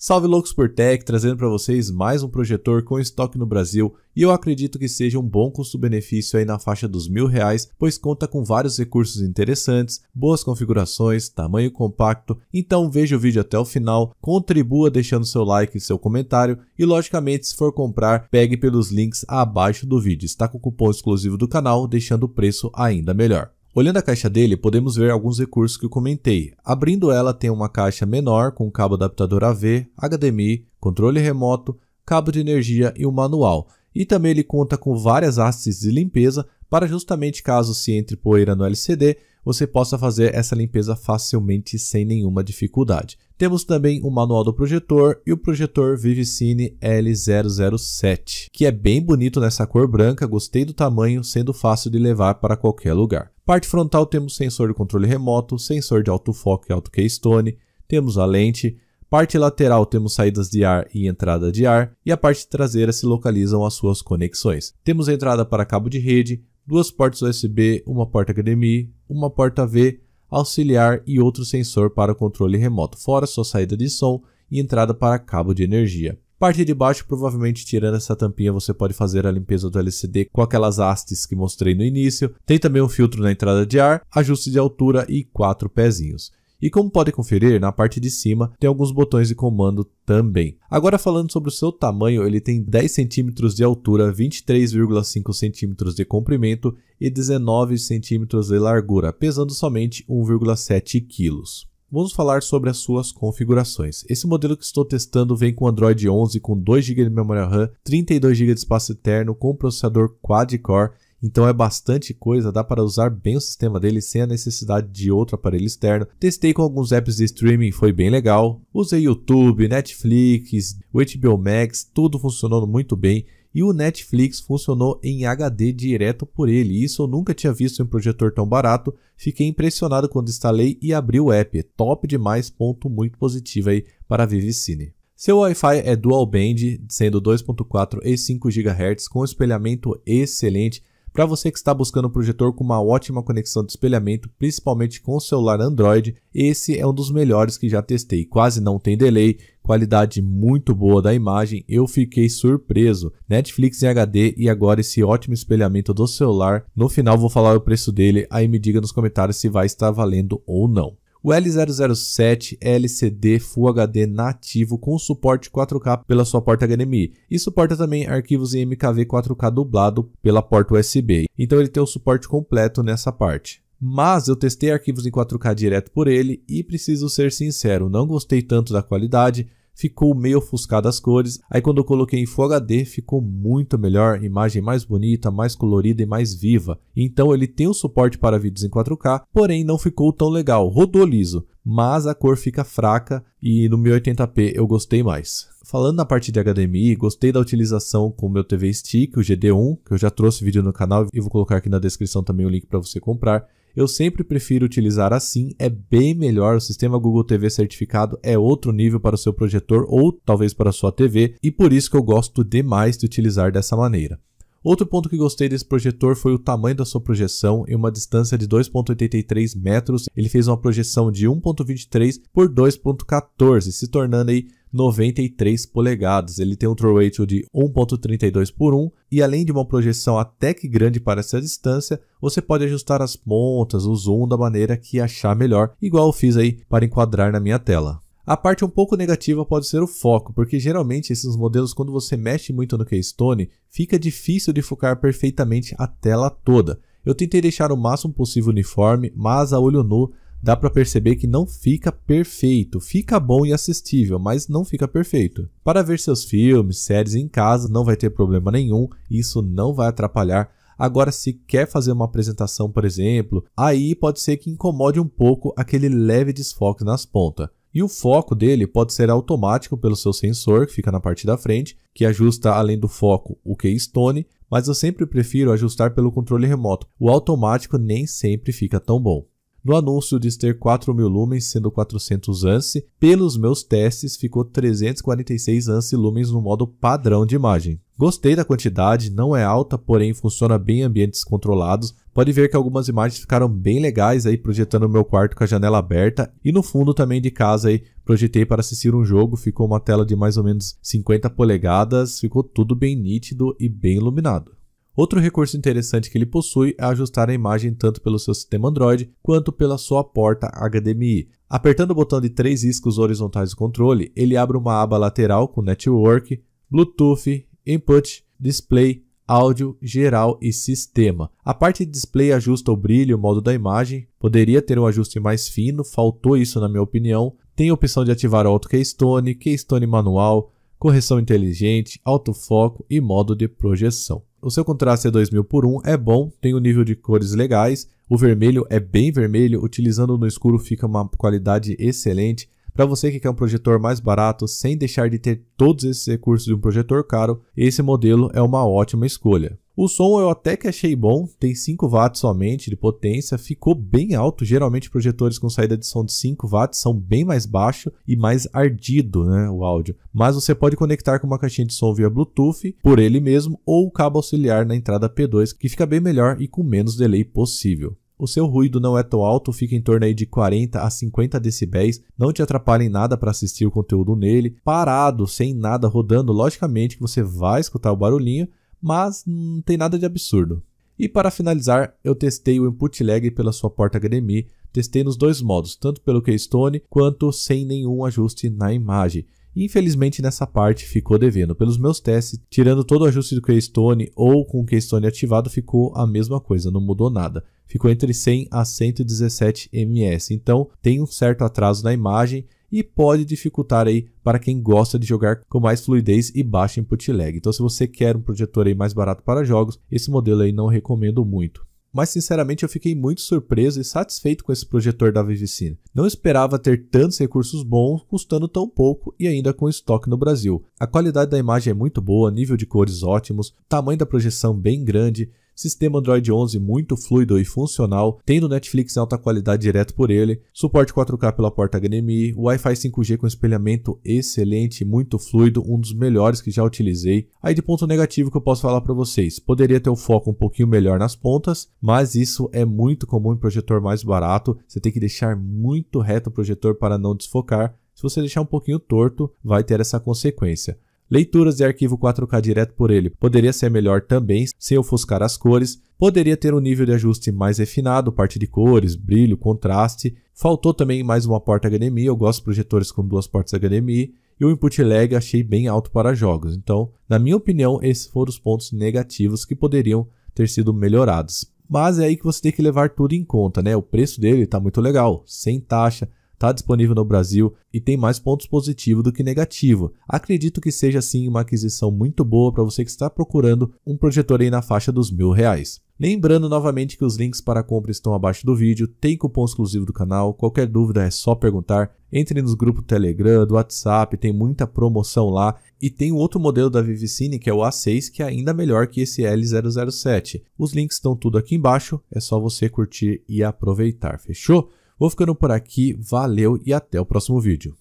Salve loucos por tech, trazendo para vocês mais um projetor com estoque no Brasil e eu acredito que seja um bom custo-benefício aí na faixa dos mil reais, pois conta com vários recursos interessantes, boas configurações, tamanho compacto. Então veja o vídeo até o final, contribua deixando seu like e seu comentário e logicamente se for comprar, pegue pelos links abaixo do vídeo. Está com cupom exclusivo do canal, deixando o preço ainda melhor. Olhando a caixa dele, podemos ver alguns recursos que eu comentei. Abrindo ela, tem uma caixa menor com cabo adaptador AV, HDMI, controle remoto, cabo de energia e um manual. E também ele conta com várias hastes de limpeza para justamente caso se entre poeira no LCD, você possa fazer essa limpeza facilmente sem nenhuma dificuldade. Temos também o manual do projetor e o projetor Vivicine L007, que é bem bonito nessa cor branca, gostei do tamanho, sendo fácil de levar para qualquer lugar. Parte frontal temos sensor de controle remoto, sensor de autofoco e auto keystone, temos a lente, parte lateral temos saídas de ar e entrada de ar, e a parte traseira se localizam as suas conexões. Temos entrada para cabo de rede, duas portas USB, uma porta HDMI, uma porta V, auxiliar e outro sensor para controle remoto, fora sua saída de som e entrada para cabo de energia. Parte de baixo, provavelmente tirando essa tampinha, você pode fazer a limpeza do LCD com aquelas hastes que mostrei no início. Tem também um filtro na entrada de ar, ajuste de altura e quatro pezinhos. E como pode conferir, na parte de cima tem alguns botões de comando também. Agora falando sobre o seu tamanho, ele tem 10 cm de altura, 23,5 cm de comprimento e 19 cm de largura, pesando somente 1,7 kg. Vamos falar sobre as suas configurações. Esse modelo que estou testando vem com Android 11 com 2 GB de memória RAM, 32 GB de espaço interno com processador quad-core então é bastante coisa, dá para usar bem o sistema dele sem a necessidade de outro aparelho externo. Testei com alguns apps de streaming, foi bem legal. Usei YouTube, Netflix, HBO Max, tudo funcionando muito bem e o Netflix funcionou em HD direto por ele. Isso eu nunca tinha visto em um projetor tão barato. Fiquei impressionado quando instalei e abri o app. Top demais, ponto muito positivo aí para a Vivicine. Seu Wi-Fi é dual band, sendo 2.4 e 5 GHz com espelhamento excelente. Para você que está buscando um projetor com uma ótima conexão de espelhamento, principalmente com o celular Android, esse é um dos melhores que já testei. Quase não tem delay, qualidade muito boa da imagem, eu fiquei surpreso. Netflix em HD e agora esse ótimo espelhamento do celular. No final vou falar o preço dele, aí me diga nos comentários se vai estar valendo ou não. O L007 LCD Full HD nativo com suporte 4K pela sua porta HDMI e suporta também arquivos em MKV 4K dublado pela porta USB. Então ele tem o suporte completo nessa parte. Mas eu testei arquivos em 4K direto por ele e preciso ser sincero, não gostei tanto da qualidade, ficou meio ofuscado as cores. Aí quando eu coloquei em Full HD, ficou muito melhor, imagem mais bonita, mais colorida e mais viva. Então ele tem o suporte para vídeos em 4K, porém não ficou tão legal, rodou liso, mas a cor fica fraca e no 1080p eu gostei mais. Falando na parte de HDMI, gostei da utilização com o meu TV Stick, o GD1, que eu já trouxe vídeo no canal e vou colocar aqui na descrição também o link para você comprar. Eu sempre prefiro utilizar assim, é bem melhor. O sistema Google TV certificado é outro nível para o seu projetor ou talvez para a sua TV, e por isso que eu gosto demais de utilizar dessa maneira. Outro ponto que gostei desse projetor foi o tamanho da sua projeção em uma distância de 2.83 metros. Ele fez uma projeção de 1.23 por 2.14, se tornando aí 93 polegadas. Ele tem um throw ratio de 1.32 por 1 e além de uma projeção até que grande para essa distância, você pode ajustar as pontas, o zoom da maneira que achar melhor, igual eu fiz aí para enquadrar na minha tela. A parte um pouco negativa pode ser o foco, porque geralmente esses modelos, quando você mexe muito no Keystone, fica difícil de focar perfeitamente a tela toda. Eu tentei deixar o máximo possível uniforme, mas a olho nu dá para perceber que não fica perfeito. Fica bom e assistível, mas não fica perfeito. Para ver seus filmes, séries em casa, não vai ter problema nenhum, isso não vai atrapalhar. Agora, se quer fazer uma apresentação, por exemplo, aí pode ser que incomode um pouco aquele leve desfoque nas pontas e o foco dele pode ser automático pelo seu sensor, que fica na parte da frente, que ajusta além do foco o keystone, mas eu sempre prefiro ajustar pelo controle remoto. O automático nem sempre fica tão bom. No anúncio de ter 4 mil lumens, sendo 400 ANSI. Pelos meus testes, ficou 346 ANSI lumens no modo padrão de imagem. Gostei da quantidade, não é alta, porém funciona bem em ambientes controlados. Pode ver que algumas imagens ficaram bem legais aí projetando o meu quarto com a janela aberta e no fundo também de casa aí projetei para assistir um jogo, ficou uma tela de mais ou menos 50 polegadas, ficou tudo bem nítido e bem iluminado. Outro recurso interessante que ele possui é ajustar a imagem tanto pelo seu sistema Android quanto pela sua porta HDMI. Apertando o botão de três discos horizontais do controle, ele abre uma aba lateral com Network, Bluetooth, Input, Display, áudio, geral e sistema. A parte de display ajusta o brilho e o modo da imagem. Poderia ter um ajuste mais fino, faltou isso na minha opinião. Tem a opção de ativar o Auto Keystone, Keystone manual, correção inteligente, autofoco e modo de projeção. O seu contraste é 2000 por 1 é bom, tem um nível de cores legais, o vermelho é bem vermelho, utilizando no escuro fica uma qualidade excelente. Para você que quer um projetor mais barato, sem deixar de ter todos esses recursos de um projetor caro, esse modelo é uma ótima escolha. O som eu até que achei bom, tem 5 watts somente de potência, ficou bem alto. Geralmente projetores com saída de som de 5 watts são bem mais baixo e mais ardido, né, o áudio. Mas você pode conectar com uma caixinha de som via Bluetooth por ele mesmo ou cabo auxiliar na entrada P2, que fica bem melhor e com menos delay possível o seu ruído não é tão alto, fica em torno aí de 40 a 50 decibéis, não te atrapalha em nada para assistir o conteúdo nele, parado, sem nada rodando, logicamente que você vai escutar o barulhinho, mas não tem nada de absurdo. E para finalizar, eu testei o input lag pela sua porta HDMI, testei nos dois modos, tanto pelo Keystone quanto sem nenhum ajuste na imagem. Infelizmente nessa parte ficou devendo. Pelos meus testes, tirando todo o ajuste do Keystone ou com o Keystone ativado, ficou a mesma coisa, não mudou nada. Ficou entre 100 a 117 ms, então tem um certo atraso na imagem e pode dificultar aí para quem gosta de jogar com mais fluidez e baixo input lag. Então se você quer um projetor aí mais barato para jogos, esse modelo aí não recomendo muito. Mas sinceramente eu fiquei muito surpreso e satisfeito com esse projetor da Vivicine. Não esperava ter tantos recursos bons custando tão pouco e ainda com estoque no Brasil. A qualidade da imagem é muito boa, nível de cores ótimos, tamanho da projeção bem grande, sistema Android 11 muito fluido e funcional, tendo Netflix em alta qualidade direto por ele, suporte 4K pela porta HDMI, Wi-Fi 5G com espelhamento excelente, muito fluido, um dos melhores que já utilizei. Aí de ponto negativo que eu posso falar para vocês, poderia ter o um foco um pouquinho melhor nas pontas, mas isso é muito comum em projetor mais barato, você tem que deixar muito reto o projetor para não desfocar. Se você deixar um pouquinho torto, vai ter essa consequência. Leituras de arquivo 4K direto por ele poderia ser melhor também, sem ofuscar as cores. Poderia ter um nível de ajuste mais refinado, parte de cores, brilho, contraste. Faltou também mais uma porta HDMI, eu gosto de projetores com duas portas HDMI. E o input lag achei bem alto para jogos. Então, na minha opinião, esses foram os pontos negativos que poderiam ter sido melhorados. Mas é aí que você tem que levar tudo em conta, né? O preço dele está muito legal, sem taxa, está disponível no Brasil e tem mais pontos positivos do que negativos. Acredito que seja sim uma aquisição muito boa para você que está procurando um projetor aí na faixa dos mil reais. Lembrando novamente que os links para compra estão abaixo do vídeo, tem cupom exclusivo do canal, qualquer dúvida é só perguntar. Entre nos grupos Telegram, do WhatsApp, tem muita promoção lá. E tem um outro modelo da Vivicine, que é o A6, que é ainda melhor que esse L007. Os links estão tudo aqui embaixo, é só você curtir e aproveitar, fechou? Vou ficando por aqui, valeu e até o próximo vídeo.